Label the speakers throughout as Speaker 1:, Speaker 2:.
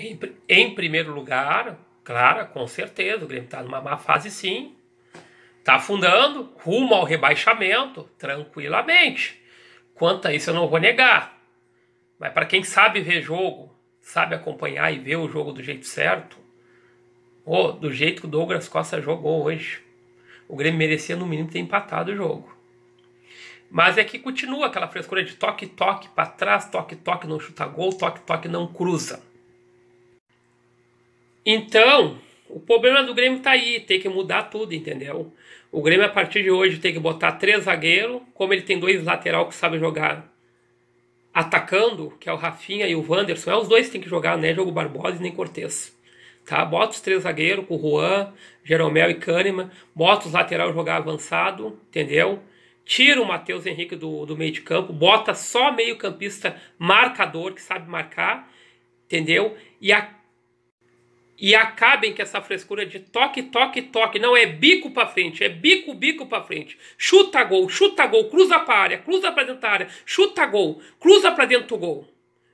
Speaker 1: Em, em primeiro lugar, claro, com certeza, o Grêmio está numa má fase sim. Está afundando, rumo ao rebaixamento, tranquilamente. Quanto a isso, eu não vou negar. Mas para quem sabe ver jogo, sabe acompanhar e ver o jogo do jeito certo, ou do jeito que o Douglas Costa jogou hoje, o Grêmio merecia no mínimo ter empatado o jogo. Mas é que continua aquela frescura de toque, toque para trás, toque, toque não chuta gol, toque, toque não cruza. Então, o problema do Grêmio tá aí, tem que mudar tudo, entendeu? O Grêmio a partir de hoje tem que botar três zagueiros, como ele tem dois lateral que sabem jogar atacando, que é o Rafinha e o Wanderson, é os dois que tem que jogar, né? Jogo Barbosa e nem Cortez. Tá? Bota os três zagueiros com o Juan, Jeromel e Kahneman, bota os lateral jogar avançado, entendeu? Tira o Matheus Henrique do, do meio de campo, bota só meio campista marcador que sabe marcar, entendeu? E a e acabem com essa frescura de toque, toque, toque. Não é bico para frente, é bico, bico para frente. Chuta gol, chuta gol, cruza para área, cruza para dentro da área, chuta gol, cruza para dentro do gol.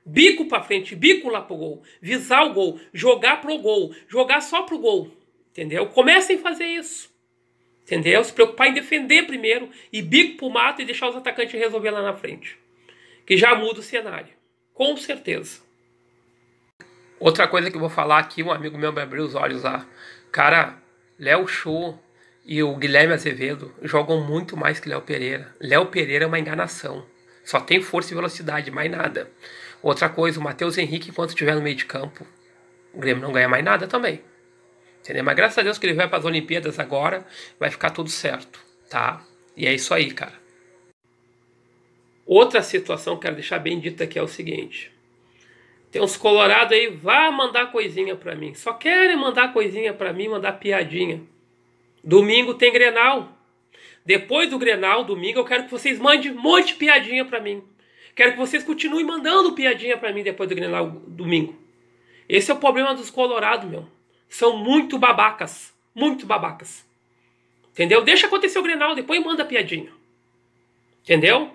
Speaker 1: Bico para frente, bico lá pro gol, visar o gol, jogar pro gol, jogar só pro gol. Entendeu? Comecem a fazer isso. Entendeu? Se preocupar em defender primeiro e bico pro mato e deixar os atacantes resolver lá na frente. Que já muda o cenário. Com certeza. Outra coisa que eu vou falar aqui, um amigo meu me abriu os olhos lá. Cara, Léo Show e o Guilherme Azevedo jogam muito mais que Léo Pereira. Léo Pereira é uma enganação. Só tem força e velocidade, mais nada. Outra coisa, o Matheus Henrique, enquanto estiver no meio de campo, o Grêmio não ganha mais nada também. Entendeu? Mas graças a Deus que ele vai para as Olimpíadas agora, vai ficar tudo certo, tá? E é isso aí, cara. Outra situação que quero deixar bem dita aqui é o seguinte. Tem uns colorados aí, vá mandar coisinha para mim. Só querem mandar coisinha para mim, mandar piadinha. Domingo tem Grenal. Depois do Grenal, domingo, eu quero que vocês mandem um monte de piadinha para mim. Quero que vocês continuem mandando piadinha para mim depois do Grenal domingo. Esse é o problema dos colorados, meu. São muito babacas, muito babacas. Entendeu? Deixa acontecer o Grenal, depois manda piadinha. Entendeu?